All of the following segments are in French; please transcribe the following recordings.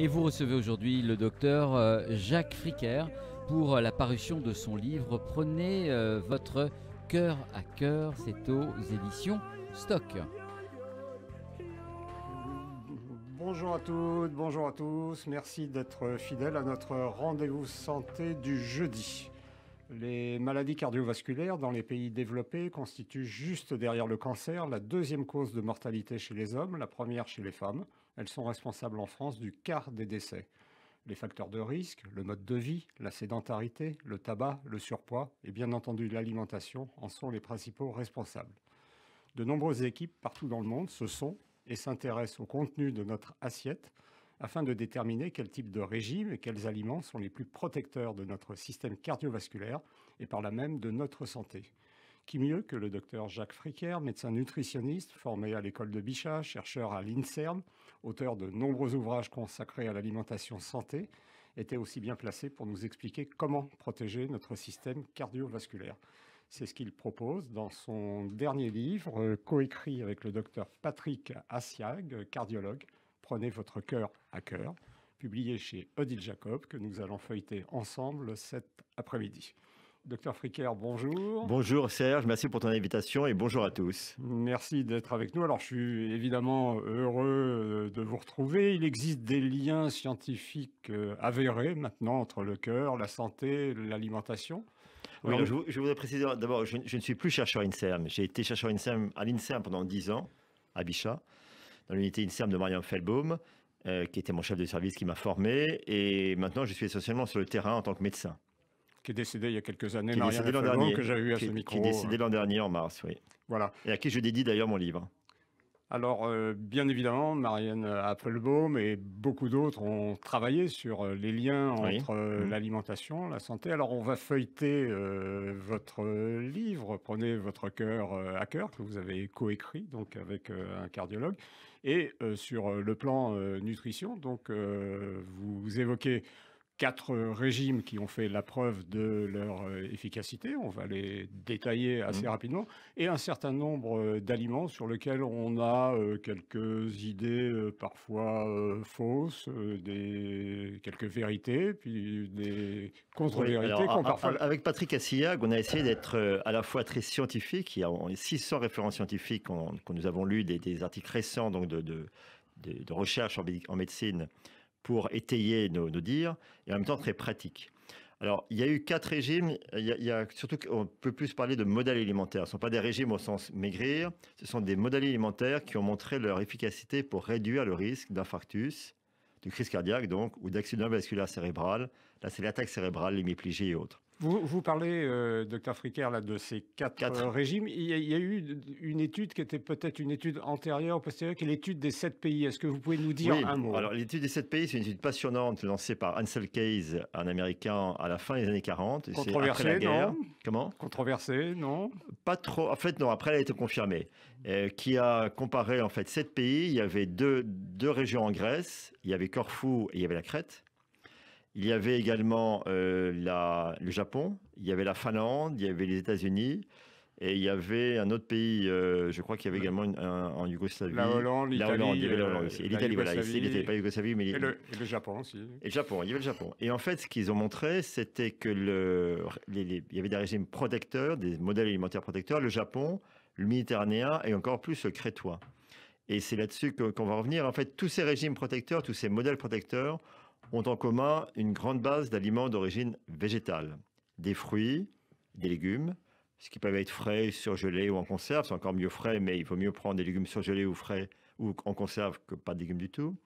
Et vous recevez aujourd'hui le docteur euh, Jacques Fricker pour euh, la parution de son livre Prenez euh, votre cœur à cœur, c'est aux éditions Stock. Bonjour à toutes, bonjour à tous, merci d'être fidèles à notre rendez-vous santé du jeudi. Les maladies cardiovasculaires dans les pays développés constituent juste derrière le cancer la deuxième cause de mortalité chez les hommes, la première chez les femmes. Elles sont responsables en France du quart des décès. Les facteurs de risque, le mode de vie, la sédentarité, le tabac, le surpoids et bien entendu l'alimentation en sont les principaux responsables. De nombreuses équipes partout dans le monde se sont et s'intéressent au contenu de notre assiette afin de déterminer quel type de régime et quels aliments sont les plus protecteurs de notre système cardiovasculaire et par là même de notre santé. Qui mieux que le docteur Jacques Fricker, médecin nutritionniste formé à l'école de Bichat, chercheur à l'INSERM, auteur de nombreux ouvrages consacrés à l'alimentation santé, était aussi bien placé pour nous expliquer comment protéger notre système cardiovasculaire. C'est ce qu'il propose dans son dernier livre, euh, coécrit avec le docteur Patrick Assiag, cardiologue, Prenez votre cœur à cœur, publié chez Odile Jacob, que nous allons feuilleter ensemble cet après-midi. Docteur Fricker, bonjour. Bonjour Serge, merci pour ton invitation et bonjour à tous. Merci d'être avec nous. Alors je suis évidemment euh, heureux euh, de vous retrouver. Il existe des liens scientifiques euh, avérés maintenant entre le cœur, la santé, l'alimentation. je, je, voudrais préciser d'abord, je, ne suis plus chercheur INSERM. J'ai été chercheur INSERM à l'INSERM pendant 10 ans, à Bichat, dans l'unité INSERM de Marianne Feldbaum, qui était mon chef de service qui m'a formé. Et maintenant, je suis essentiellement sur le terrain en tant que médecin qui est décédé il y a quelques années, que j'avais eu à qui, ce micro. Qui est décédé euh. l'an dernier, en mars, oui. Voilà. Et à qui je dédie d'ailleurs mon livre. Alors, euh, bien évidemment, Marianne Applebaum et beaucoup d'autres ont travaillé sur euh, les liens entre mhm. l'alimentation, la santé. Alors, on va feuilleter votre livre, Prenez votre cœur à cœur, que vous avez coécrit donc avec un cardiologue. Et sur le plan nutrition, donc, vous évoquez quatre régimes qui ont fait la preuve de leur euh, efficacité, on va les détailler mmh. assez rapidement, et un certain nombre euh, d'aliments sur lesquels on a euh, quelques idées parfois fausses, des, quelques vérités, puis des contre-vérités Avec Patrick Assillag, on a essayé d'être à la fois très scientifique, il y a 600 références scientifiques que nous avons lues, des, articles récents donc de, de recherche en, médecine pour étayer nos, nos dires et en même temps très pratique. Alors, il y a eu quatre régimes. Il y a, surtout qu'on peut plus parler de modèles alimentaires. Ce ne sont pas des régimes au sens maigrir. Ce sont des modèles alimentaires qui ont montré leur efficacité pour réduire le risque d'infarctus, de crise cardiaque donc, ou d'accident vasculaire cérébral. Là, c'est cérébrale, l'hémiplégie et autres. Vous, parlez, euh, docteur Fricker, là, de ces quatre, régimes. Il y, a, eu une étude qui était peut-être une étude antérieure ou postérieure, qui est l'étude des sept pays. Est-ce que vous pouvez nous dire un mot Alors, l'étude des sept pays, c'est une étude passionnante lancée par Ansel case un Américain, à la fin des années 40. Controversée, non Comment Controversée, non Pas trop. En fait, non. Après, elle a été confirmée. Euh, qui a comparé en fait sept pays. Il y avait deux, deux régions en Grèce. Il y avait Corfou et il y avait la Crète. Il y avait également euh, le Japon, il y avait la Finlande, il y avait les États-Unis. Et il y avait un autre pays, euh, je crois qu'il y avait également en Yougoslavie. La Hollande, l'Italie. Il y avait l'Italie, voilà. pas Yougoslavie, mais le, Japon aussi. Et le Japon, il y avait le Japon. Et en fait, ce qu'ils ont montré, c'était que le, il y avait des régimes protecteurs, des modèles alimentaires protecteurs, le Japon, le méditerranéen et encore plus le crétois. Et c'est là-dessus qu'on va revenir. En fait, tous ces régimes protecteurs, tous ces modèles protecteurs ont en commun une grande base d'aliments d'origine végétale. Des fruits, des légumes, ce qui peuvent être frais, surgelés ou en conserve. C'est encore mieux frais, mais il vaut mieux prendre des légumes surgelés ou frais ou en conserve que pas de légumes du tout.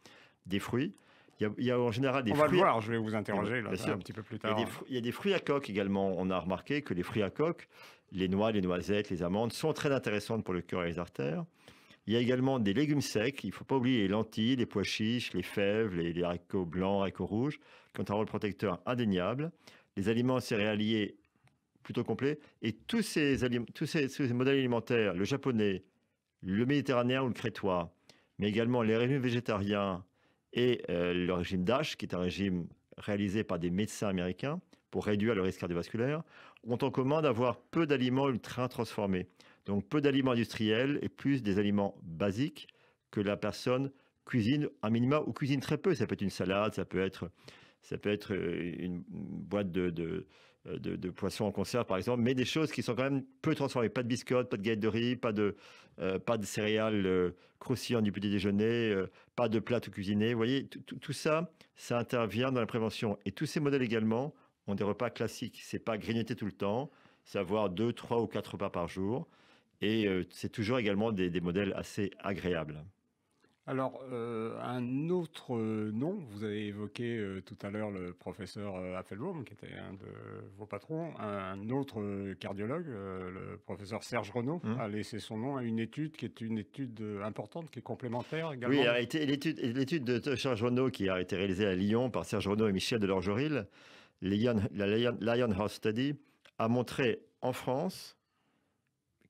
Des fruits. Il y a, en général des fruits. va voir, je vais vous interroger là, un petit peu plus tard. Il y, il y, a des fruits à coque également. On a remarqué que les fruits à coque, les noix, les noisettes, les amandes, sont très intéressantes pour le cœur et les artères. Il y a également des légumes secs. Il ne faut pas oublier les lentilles, les pois chiches, les fèves, les, haricots blancs, haricots rouges, qui ont un rôle protecteur indéniable. Les aliments céréaliers plutôt complets. Et tous ces, modèles alimentaires, le japonais, le méditerranéen ou le crétois, mais également les régimes végétariens et euh, le régime DASH, qui est un régime réalisé par des médecins américains pour réduire le risque cardiovasculaire, ont en commun d'avoir peu d'aliments ultra transformés. Donc peu d'aliments industriels et plus des aliments basiques que la personne cuisine un minima ou cuisine très peu. Ça peut être une salade, ça peut être, ça peut être euh, une boîte de, de, euh, poissons en conserve, par exemple, mais des choses qui sont quand même peu transformées. Pas de biscottes, pas de galettes de riz, pas de, euh, pas de céréales croustillantes du petit déjeuner, pas de plats tout cuisinés. Vous voyez, tout ça, ça intervient dans la prévention. Et tous ces modèles également ont des repas classiques. C'est pas grignoter tout le temps, c'est avoir deux, trois ou quatre repas par jour. Et euh, c'est toujours également des, modèles assez agréables. Alors, euh, un autre euh, nom, vous avez évoqué tout à l'heure le professeur Appelbaum, qui était un de vos patrons. Un autre cardiologue, le professeur Serge Renaud, mmh. a laissé son nom à une étude qui est une étude importante, qui est complémentaire également. Oui, l'étude, de Serge Renaud, qui a été réalisée à Lyon par Serge Renaud et Michel Delorgeril, la Lion, House Study, a montré en France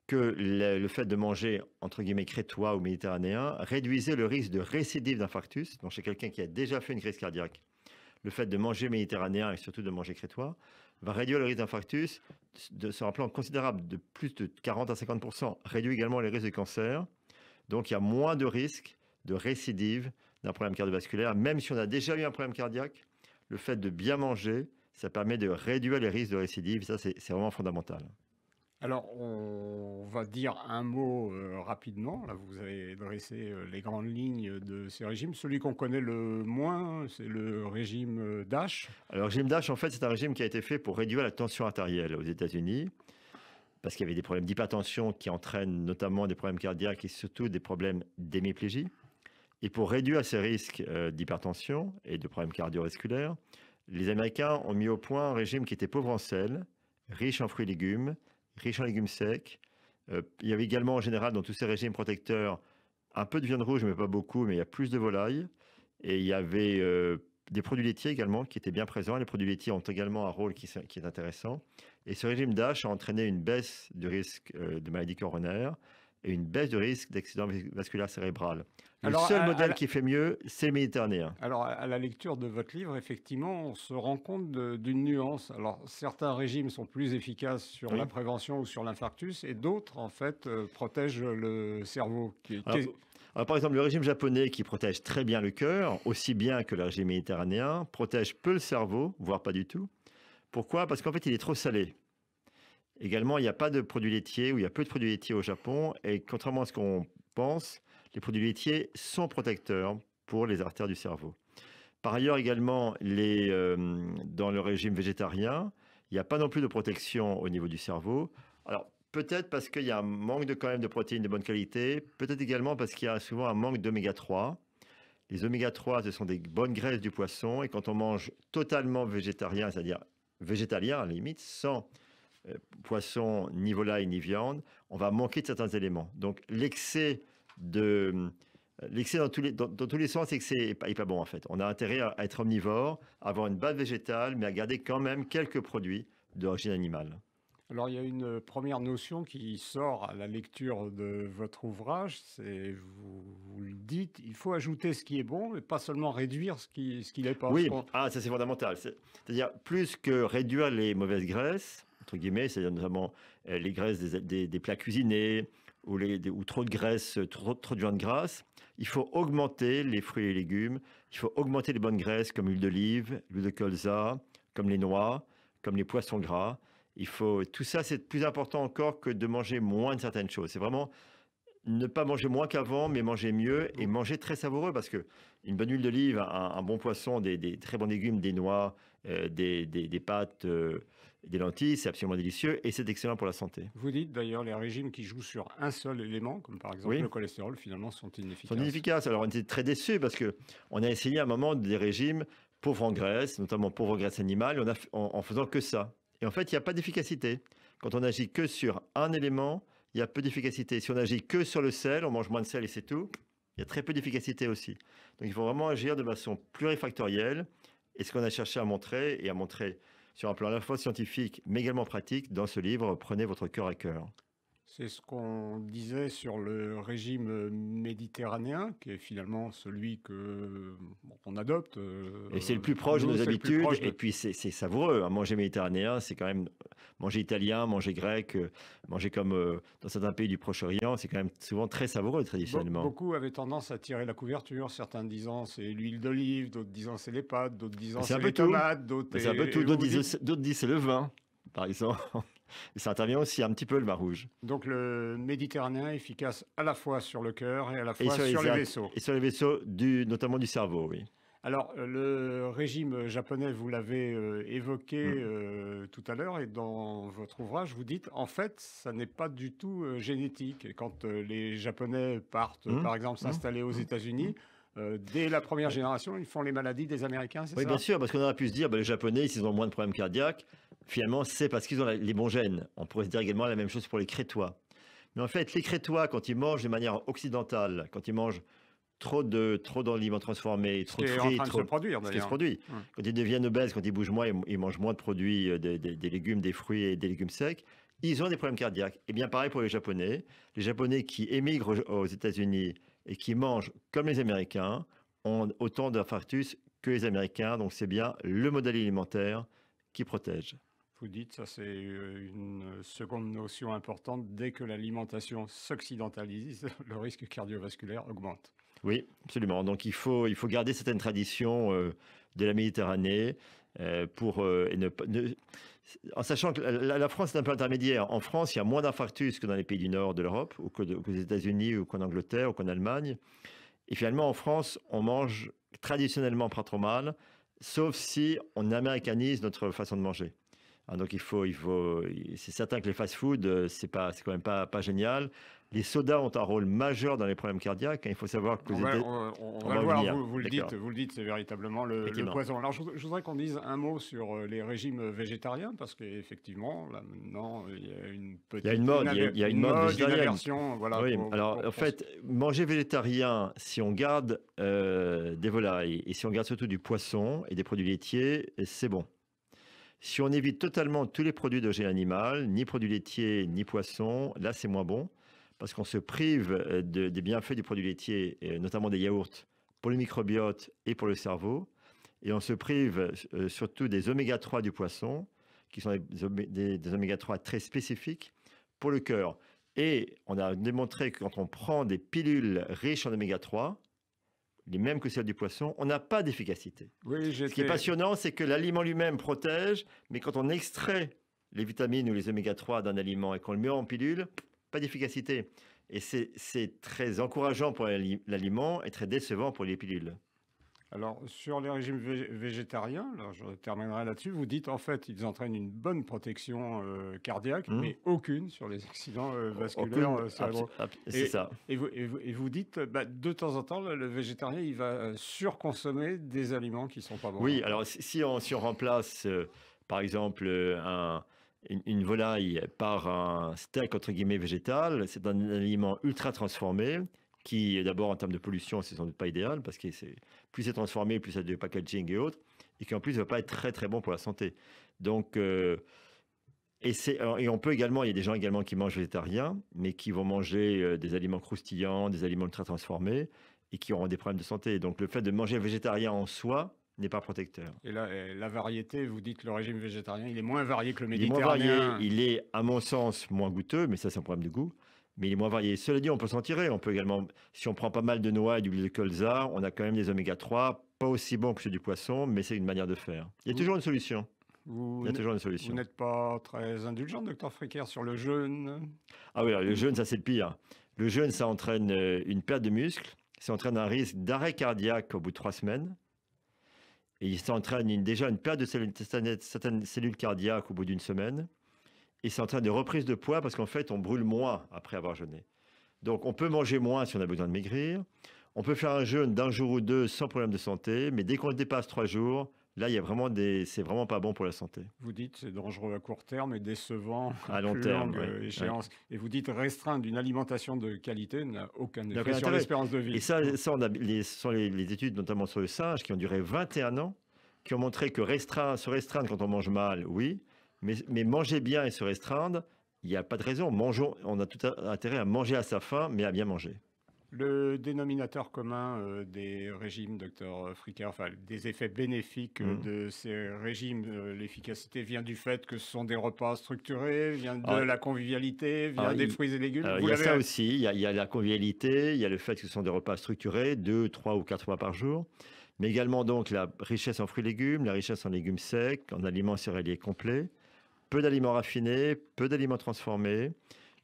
que le, fait de manger, entre guillemets, crétois ou méditerranéen, réduisait le risque de récidive d'infarctus, donc chez quelqu'un qui a déjà fait une crise cardiaque. Le fait de manger méditerranéen et surtout de manger crétois va réduire le risque d'infarctus sur un plan considérable de plus de 40 à 50 réduit également les risques de cancer. Donc il y a moins de risques de récidive d'un problème cardiovasculaire, même si on a déjà eu un problème cardiaque. Le fait de bien manger, ça permet de réduire les risques de récidive, ça c'est vraiment fondamental. Alors, on va dire un mot euh, rapidement. Là, vous avez dressé euh, les grandes lignes de ces régimes. Celui qu'on connaît le moins, c'est le régime euh, Dash. Alors, le régime Dash, en fait, c'est un régime qui a été fait pour réduire la tension artérielle aux États-Unis, parce qu'il y avait des problèmes d'hypertension qui entraînent notamment des problèmes cardiaques et surtout des problèmes d'hémiplégie. Et pour réduire ces risques d'hypertension et de problèmes cardiovasculaires, les Américains ont mis au point un régime qui était pauvre en sel, riche en fruits et légumes, riche en légumes secs. Euh, il y avait également en général dans tous ces régimes protecteurs un peu de viande rouge, mais pas beaucoup, mais il y a plus de volaille. Et il y avait euh, des produits laitiers également qui étaient bien présents. Les produits laitiers ont également un rôle qui, est intéressant. Et ce régime DASH a entraîné une baisse du risque euh, de maladie coronarienne et une baisse de risque d'accident vasculaire cérébral. Le seul modèle qui fait mieux, c'est le méditerranéen. Alors, à la lecture de votre livre, effectivement, on se rend compte d'une nuance. Alors, certains régimes sont plus efficaces sur la prévention ou sur l'infarctus, et d'autres, en fait, euh, protègent le cerveau. Qui... par exemple, le régime japonais, qui protège très bien le cœur, aussi bien que le régime méditerranéen, protège peu le cerveau, voire pas du tout. Pourquoi Parce qu'en fait, il est trop salé. Également, il n'y a pas de produits laitiers ou il y a peu de produits laitiers au Japon. Et contrairement à ce qu'on pense, les produits laitiers sont protecteurs pour les artères du cerveau. Par ailleurs, également, les, euh, dans le régime végétarien, il n'y a pas non plus de protection au niveau du cerveau. Alors, peut-être parce qu'il y a un manque de, quand même de protéines de bonne qualité, peut-être également parce qu'il y a souvent un manque d'oméga 3. Les oméga 3, ce sont des bonnes graisses du poisson, et quand on mange totalement végétarien, c'est-à-dire végétalien à la limite, sans euh, poisson, ni volaille, ni viande, on va manquer de certains éléments. Donc l'excès de... Euh, l'excès dans, dans, dans, tous les sens, c'est n'est pas, pas, bon en fait. On a intérêt à être omnivore, à avoir une base végétale, mais à garder quand même quelques produits d'origine animale. Alors il y a une euh, première notion qui sort à la lecture de votre ouvrage, c'est vous, vous, le dites, il faut ajouter ce qui est bon, mais pas seulement réduire ce qui ce qui n'est pas. bon. Oui, ah ça c'est fondamental. C'est-à-dire plus que réduire les mauvaises graisses, guillemets, c'est-à-dire notamment euh, les graisses des, plats cuisinés ou, les, ou, trop de graisses, trop, trop de viande grasse. Il faut augmenter les fruits et légumes, il faut augmenter les bonnes graisses comme l'huile d'olive, l'huile de colza, comme les noix, comme les poissons gras. Il faut tout ça, c'est plus important encore que de manger moins de certaines choses. C'est vraiment ne pas manger moins qu'avant, mais manger mieux et mmh. manger très savoureux parce que une bonne huile d'olive, un, bon poisson, des, très bons légumes, des noix, euh, des, pâtes, euh, des lentilles, c'est absolument délicieux et c'est excellent pour la santé. Vous dites d'ailleurs les régimes qui jouent sur un seul élément, comme par exemple le cholestérol, finalement sont inefficaces. Sont inefficaces. Alors on était très déçus parce que on a essayé à un moment des régimes pauvres en graisse, notamment pauvres en graisse animale, on a, en, en faisant que ça. Et en fait, il n'y a pas d'efficacité. Quand on agit que sur un élément, il y a peu d'efficacité. Si on agit que sur le sel, on mange moins de sel et c'est tout. Il y a très peu d'efficacité aussi. Donc il faut vraiment agir de façon plurifactorielle. Et ce qu'on a cherché à montrer, et à montrer sur un plan à la fois scientifique, mais également pratique, dans ce livre, prenez votre cœur à cœur. C'est ce qu'on disait sur le régime euh, méditerranéen, qui est finalement celui que euh, on adopte. Euh, et c'est le plus proche de nos habitudes. Et puis c'est savoureux. Hein. Manger méditerranéen, c'est quand même manger italien, manger grec, manger comme dans certains pays du Proche-Orient, c'est quand même souvent très savoureux traditionnellement. beaucoup avaient tendance à tirer la couverture. Certains disant c'est l'huile d'olive, d'autres disant c'est les pâtes, d'autres disant c'est les tomates, d'autres. D'autres disent c'est le vin par exemple ça intervient aussi un petit peu le vin rouge. Donc le méditerranéen efficace à la fois sur le cœur et à la fois sur, les, vaisseaux. Et sur les vaisseaux, notamment du cerveau, oui. Alors, euh, le régime japonais, vous l'avez euh, évoqué mm. euh, tout à l'heure, et dans votre ouvrage, vous dites, en fait, ça n'est pas du tout génétique. Quand les Japonais partent, mm. par exemple, mm. s'installer aux États-Unis, euh, dès la première génération, ils font les maladies des Américains, c'est oui, bien sûr, parce qu'on aurait pu se dire, ben, les Japonais, s'ils ont moins de problèmes cardiaques, finalement, c'est parce qu'ils ont les bons gènes. On pourrait se dire également la même chose pour les Crétois. Mais en fait, les Crétois, quand ils mangent de manière occidentale, quand ils mangent trop de trop d'aliments transformés, trop de fruits, trop se produit. Quand ils deviennent obèses, quand ils bougent moins, ils mangent moins de produits, euh, des légumes, des fruits et des légumes secs ils ont des problèmes cardiaques. Et eh bien pareil pour les Japonais. Les Japonais qui émigrent aux États-Unis et qui mangent comme les Américains, ont autant d'infarctus que les Américains. Donc c'est bien le modèle alimentaire qui protège. Vous dites, ça c'est euh, une seconde notion importante, dès que l'alimentation s'occidentalise, le risque cardiovasculaire augmente. Oui, absolument. Donc il faut, il faut garder certaines traditions euh, de la Méditerranée euh, pour euh, en sachant que la, France est un peu intermédiaire. En France, il y a moins d'infarctus que dans les pays du nord de l'Europe, ou que aux États-Unis, ou qu'en Angleterre, ou qu'en Allemagne. Et finalement, en France, on mange traditionnellement pas trop mal, sauf si on américanise notre façon de manger. Ah, donc il faut, il faut, c'est certain que les fast food euh, c'est pas, c'est quand même pas, pas génial. Les sodas ont un rôle majeur dans les problèmes cardiaques. Hein. Il faut savoir que vous vous, le dites, vous le dites, c'est véritablement le, poison. Alors je, voudrais qu'on dise un mot sur euh, les régimes végétariens parce qu'effectivement là maintenant il y a une petite, il y a une mode, il, y a, une mode, végétarienne. voilà. alors en fait, manger végétarien, si on garde euh, des volailles et si on garde surtout du poisson et des produits laitiers, c'est bon. Si on évite totalement tous les produits d'origine animale, ni produits laitiers, ni poissons, là c'est moins bon, parce qu'on se prive euh, des bienfaits du produit laitier, euh, notamment des yaourts, pour le microbiote et pour le cerveau. Et on se prive euh, surtout des oméga 3 du poisson, qui sont des, des oméga 3 très spécifiques pour le cœur. Et on a démontré que quand on prend des pilules riches en oméga 3, les mêmes que celles du poisson, on n'a pas d'efficacité. Ce qui est passionnant, c'est que l'aliment lui-même protège, mais quand on extrait les vitamines ou les oméga 3 d'un aliment et qu'on le met en pilule, pas d'efficacité. Et c'est très encourageant pour l'aliment et très décevant pour les pilules. Alors, sur les régimes végétariens, je terminerai là-dessus, vous dites en fait ils entraînent une bonne protection euh, cardiaque, mmh. mais aucune sur les accidents euh, vasculaires euh, cérébraux. C'est ça. Et vous, dites, bah, de temps en temps, le végétarien, il va surconsommer des aliments qui sont pas bons. Oui, alors si on, si remplace, par exemple, une volaille par un steak entre guillemets végétal, c'est un aliment ultra transformé qui d'abord en termes de pollution, c'est sans doute pas idéal parce que plus c'est transformé, plus ça du packaging et autres, et qui en plus ne va pas être très très bon pour la santé. Donc, euh, et, c'est, et on peut également, il y a des gens également qui mangent végétarien, mais qui vont manger euh, des aliments croustillants, des aliments ultra transformés, et qui auront des problèmes de santé. Donc le fait de manger végétarien en soi, n'est pas protecteur. Et la, la variété, vous dites le régime végétarien, il est moins varié que le méditerranéen. Il est, moins varié, il est à mon sens, moins goûteux, mais ça, c'est un problème de goût mais il est moins varié. Cela dit, on peut s'en tirer. On peut également, si on prend pas mal de noix et du de colza, on a quand même des oméga 3, pas aussi bons que ceux du poisson, mais c'est une manière de faire. Il y a toujours une solution. Vous Il y a toujours une solution. Vous n'êtes pas très indulgent, docteur Fricker, sur le jeûne Ah oui, le jeûne, ça c'est le pire. Le jeûne, ça entraîne euh, une perte de muscles, ça entraîne un risque d'arrêt cardiaque au bout de trois semaines, et ça entraîne déjà une perte de certaines cellules cardiaques au bout d'une semaine et c'est en train de reprise de poids parce qu'en fait, on brûle moins après avoir jeûné. Donc, on peut manger moins si on a besoin de maigrir. On peut faire un jeûne d'un jour ou deux sans problème de santé, mais dès qu'on dépasse trois jours, là, il y a vraiment des, c'est vraiment pas bon pour la santé. Vous dites c'est dangereux à court terme et décevant à long terme. Longue euh, échéance. Et vous dites restreindre une alimentation de qualité n'a aucun effet sur l'espérance de vie. Et ça, ça sont les, études notamment sur le singe qui ont duré 21 ans, qui ont montré que se restreindre quand on mange mal, oui, mais, manger bien et se restreindre, il n'y a pas de raison. on a tout intérêt à manger à sa faim, mais à bien manger. Le dénominateur commun euh, des régimes, docteur Fricker, des effets bénéfiques euh, mm. de ces régimes, euh, l'efficacité vient du fait que ce sont des repas structurés, vient de ah, la convivialité, vient ah, des fruits et légumes. il y a ça aussi, il y a, la convivialité, il y a le fait que ce sont des repas structurés, deux, trois ou quatre fois par jour, mais également donc la richesse en fruits et légumes, la richesse en légumes secs, en aliments céréaliers complets peu d'aliments raffinés, peu d'aliments transformés,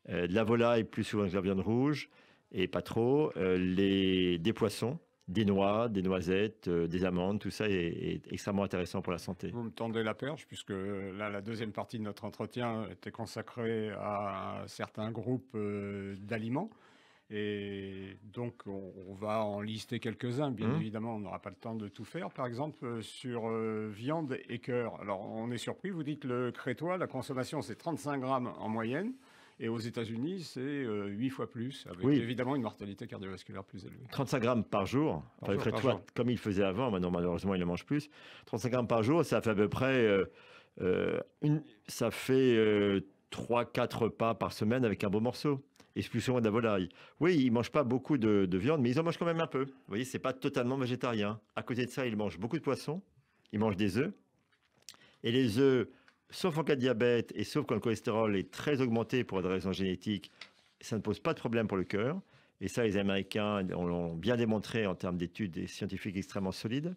euh, de la volaille plus souvent que de la viande rouge, et pas trop, euh, les, des poissons, des noix, des noisettes, euh, des amandes, tout ça est, extrêmement intéressant pour la santé. Vous me tendez la perche, puisque la deuxième partie de notre entretien était consacrée à certains groupes d'aliments. Et donc, on, va en lister quelques-uns. Bien mmh. évidemment, on n'aura pas le temps de tout faire. Par exemple, euh, sur euh, viande et cœur. Alors, on est surpris. Vous dites le crétois, la consommation, c'est 35 grammes en moyenne. Et aux États-Unis, c'est 8 euh, fois plus, avec évidemment une mortalité cardiovasculaire plus élevée. 35 grammes par jour. le crétois, comme il faisait avant, maintenant, malheureusement, il en mange plus. 35 grammes par jour, ça fait à peu près. ça fait 3-4 pas par semaine avec un beau morceau souvent de la volaille. Oui, ils mangent pas beaucoup de, viande, mais ils en mangent quand même un peu. Vous voyez, n'est pas totalement végétarien. À côté de ça, ils mangent beaucoup de poissons, ils mangent des œufs. Et les œufs, sauf en cas de diabète et sauf quand le cholestérol est très augmenté pour des raisons génétiques, ça ne pose pas de problème pour le cœur. Et ça, les Américains l'ont bien démontré en termes d'études scientifiques extrêmement solides.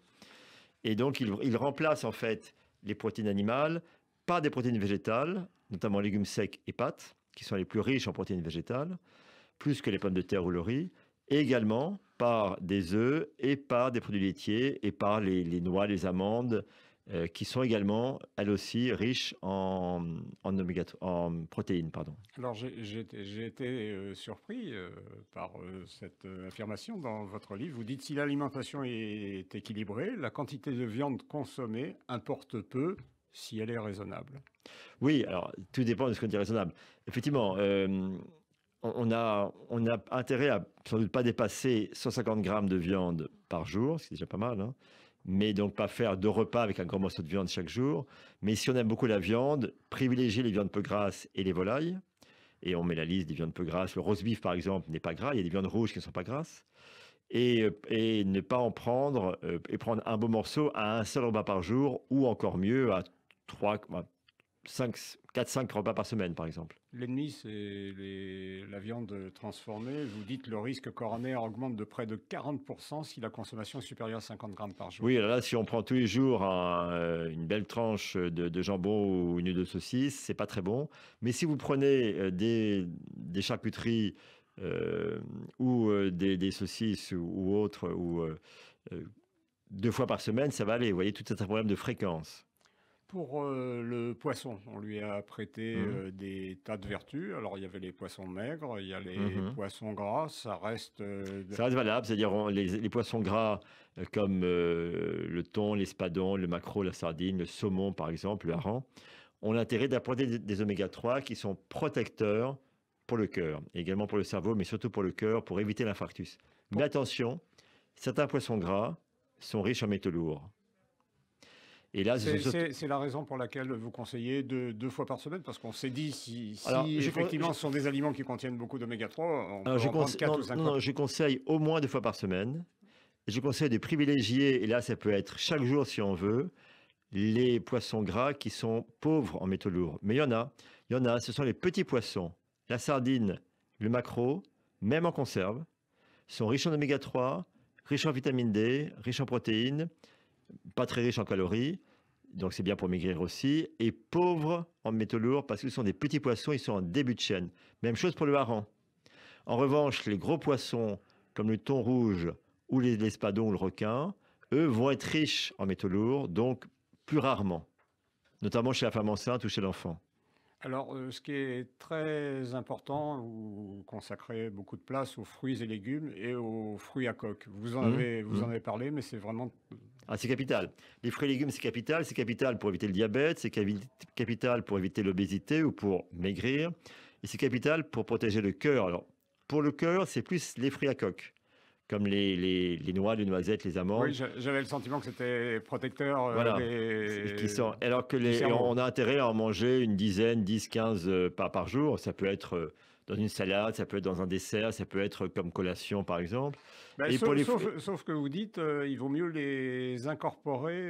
Et donc, ils remplacent en fait les protéines animales par des protéines végétales, notamment légumes secs et pâtes qui sont les plus riches en protéines végétales, plus que les pommes de terre ou le riz, et également par des œufs et par des produits laitiers et par les, noix, les amandes, euh, qui sont également, elles aussi, riches en, en, oméga, en protéines. Pardon. Alors, j'ai été euh, surpris euh, par cette affirmation dans votre livre. Vous dites si l'alimentation est équilibrée, la quantité de viande consommée importe peu si elle est raisonnable. Oui, alors tout dépend de ce qu'on dit raisonnable. Effectivement, euh, on, a, intérêt à sans doute pas dépasser 150 grammes de viande par jour, ce qui est déjà pas mal, hein. mais donc pas faire deux repas avec un grand morceau de viande chaque jour. Mais si on aime beaucoup la viande, privilégier les viandes peu grasses et les volailles. Et on met la liste des viandes peu grasses. Le rose vif par exemple, n'est pas gras. Il y a des viandes rouges qui ne sont pas grasses. Et, et, ne pas en prendre euh, et prendre un beau morceau à un seul repas par jour ou encore mieux à 3, 5, 4, 5 repas par semaine, par exemple. L'ennemi, c'est la viande transformée. Vous dites le risque coronaire augmente de près de 40% si la consommation est supérieure à 50 grammes par jour. Oui, là, si on prend tous les jours euh, une belle tranche de, jambon ou une de saucisse, c'est pas très bon. Mais si vous prenez euh, des, charcuteries euh, ou des, saucisses ou, autres, ou deux fois par semaine, ça va aller. Vous voyez, tout un problème de fréquence pour euh, le poisson, on lui a prêté mmh euh, des tas de vertus. Alors, il y avait les poissons maigres, il y a les mmh poissons gras, ça reste... Euh, ça reste valable, c'est-à-dire les, poissons gras comme le thon, l'espadon, le maquereau, la sardine, le saumon, par exemple, le hareng, ont l'intérêt d'apporter des, oméga-3 qui sont protecteurs pour le cœur, également pour le cerveau, mais surtout pour le cœur, pour éviter l'infarctus. Mais attention, certains poissons gras sont riches en métaux lourds et là, c'est la raison pour laquelle vous conseillez deux, deux fois par semaine, parce qu'on s'est dit si, effectivement ce sont des aliments qui contiennent beaucoup d'oméga 3, on je en ou non, je conseille au moins deux fois par semaine. Je conseille de privilégier, et là ça peut être chaque jour si on veut, les poissons gras qui sont pauvres en métaux lourds. Mais il y en a, il y en a, ce sont les petits poissons. La sardine, le maquereau, même en conserve, sont riches en oméga 3, riches en vitamine D, riches en protéines, pas très riches en calories donc c'est bien pour migrer aussi, et pauvres en métaux lourds parce ce sont des petits poissons, ils sont en début de chaîne. Même chose pour le hareng. En revanche, les gros poissons, comme le thon rouge ou l'espadon ou le requin, eux vont être riches en métaux lourds, donc plus rarement, notamment chez la femme enceinte ou chez l'enfant. Alors, euh, ce qui est très important, vous consacrez beaucoup de place aux fruits et légumes et aux fruits à coque. Vous en, mmh. avez, vous mmh. en avez parlé, mais c'est vraiment... Ah, c'est capital. Les fruits et légumes, c'est capital. C'est capital pour éviter le diabète, c'est capital pour éviter l'obésité ou pour maigrir. Et c'est capital pour protéger le cœur. Alors, pour le cœur, c'est plus les fruits à coque comme les, les, noix, les noisettes, les amandes. Oui, j'avais le sentiment que c'était protecteur. Euh, voilà. Des... Qui sont... Alors que les, on a intérêt à en manger une dizaine, 10, 15 pas par jour. Ça peut être euh, dans une salade, ça peut être dans un dessert, ça peut être comme collation par exemple. Bah, sauf, que vous dites, euh, il vaut mieux les incorporer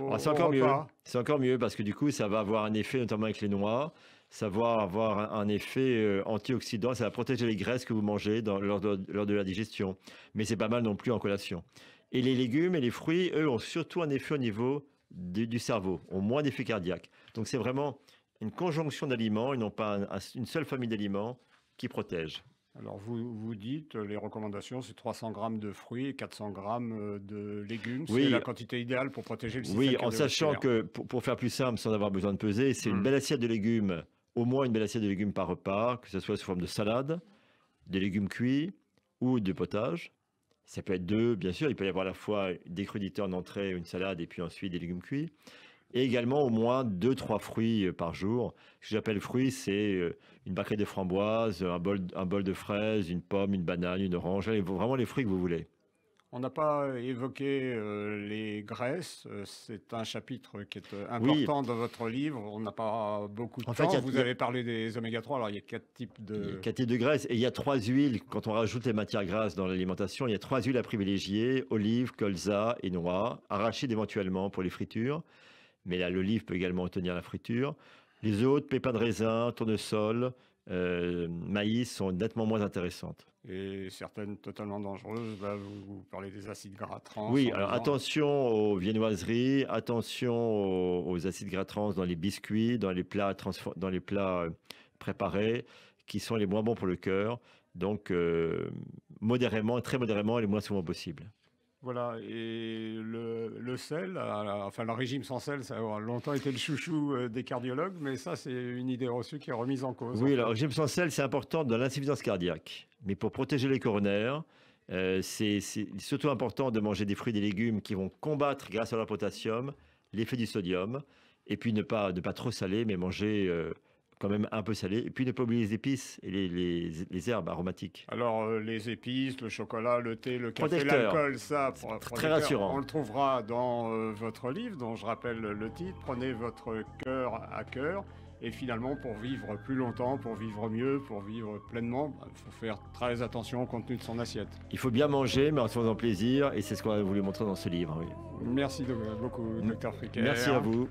au, ah, C'est encore mieux. C'est encore mieux parce que du coup, ça va avoir un effet notamment avec les noix savoir avoir un, effet euh, antioxydant, ça va protéger les graisses que vous mangez lors, de, la digestion. Mais c'est pas mal non plus en collation. Et les légumes et les fruits, eux, ont surtout un effet au niveau du, cerveau, ont moins d'effet cardiaque. Donc c'est vraiment une conjonction d'aliments ils n'ont pas une seule famille d'aliments qui protège. Alors vous, vous dites, les recommandations, c'est 300 grammes de fruits et 400 grammes euh, de légumes. C'est la quantité idéale pour protéger le système Oui, en sachant que, pour, faire plus simple, sans avoir besoin de peser, c'est une mmh. belle assiette de légumes au moins une belle assiette de légumes par repas, que ce soit sous forme de salade, de légumes cuits ou de potage. Ça peut être deux, bien sûr. Il peut y avoir à la fois des crudités en entrée, une salade et puis ensuite des légumes cuits. Et également au moins deux, trois fruits euh, par jour. Ce que j'appelle fruits, c'est euh, une barquette de framboises, un bol, un bol de fraises, une pomme, une banane, une orange. vraiment les fruits que vous voulez. On n'a pas euh, évoqué euh, les graisses. Euh, c'est un chapitre qui est important dans votre livre. On n'a pas beaucoup de en Fait, Vous avez parlé des oméga 3. Alors, il y a quatre types de... Quatre types de graisses. Et il y a trois huiles. Quand on rajoute les matières grasses dans l'alimentation, il y a trois huiles à privilégier. Olive, colza et noix. Arachide éventuellement pour les fritures. Mais là, l'olive peut également tenir la friture. Les autres, pépins de raisin, tournesol, euh, maïs sont nettement moins intéressantes. Et certaines totalement dangereuses, bah, vous, parlez des acides gras trans. Oui, alors attention aux viennoiseries, attention aux, acides gras trans dans les biscuits, dans les plats, dans les plats euh, préparés, qui sont les moins bons pour le cœur. Donc, euh, modérément, très modérément, les moins souvent possibles voilà, et le, sel, enfin le régime sans sel, ça a longtemps été le chouchou euh, des cardiologues, mais ça c'est une idée reçue qui est remise en cause. Oui, le régime sans sel, c'est important dans l'insuffisance cardiaque, mais pour protéger les coronaires, euh, c'est surtout important de manger des fruits et des légumes qui vont combattre, grâce à leur potassium, l'effet du sodium, et puis ne pas, ne pas trop saler, mais manger... Euh, quand même un peu salé. Et puis ne pas oublier les épices et les, herbes aromatiques. Alors euh, les épices, le chocolat, le thé, le café, l'alcool, ça, très rassurant. On le trouvera dans euh, votre livre, dont je rappelle le titre. Prenez votre cœur à cœur. Et finalement, pour vivre plus longtemps, pour vivre mieux, pour vivre pleinement, il bah, faut faire très attention au contenu de son assiette. Il faut bien manger, mais en se faisant plaisir, et c'est ce qu'on a voulu montrer dans ce livre. Oui. Merci beaucoup, docteur Friquet. Merci à vous.